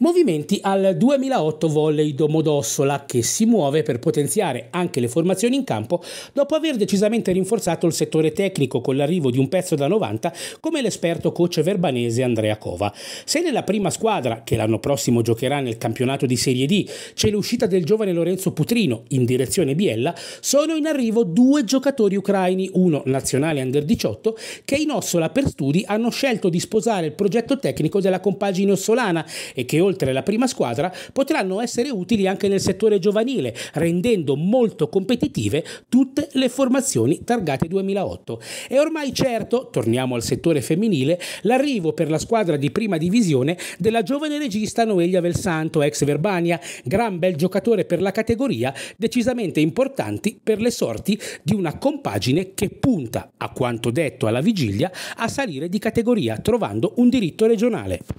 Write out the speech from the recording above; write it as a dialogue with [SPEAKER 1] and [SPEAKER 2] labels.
[SPEAKER 1] Movimenti al 2008 volley Domodossola che si muove per potenziare anche le formazioni in campo dopo aver decisamente rinforzato il settore tecnico con l'arrivo di un pezzo da 90 come l'esperto coach verbanese Andrea Cova. Se nella prima squadra, che l'anno prossimo giocherà nel campionato di Serie D, c'è l'uscita del giovane Lorenzo Putrino in direzione Biella, sono in arrivo due giocatori ucraini, uno nazionale under 18, che in Ossola per studi hanno scelto di sposare il progetto tecnico della compagine ossolana e che oltre alla prima squadra, potranno essere utili anche nel settore giovanile, rendendo molto competitive tutte le formazioni targate 2008. È ormai certo, torniamo al settore femminile, l'arrivo per la squadra di prima divisione della giovane regista Noelia Velsanto, ex Verbania, gran bel giocatore per la categoria, decisamente importanti per le sorti di una compagine che punta, a quanto detto alla vigilia, a salire di categoria trovando un diritto regionale.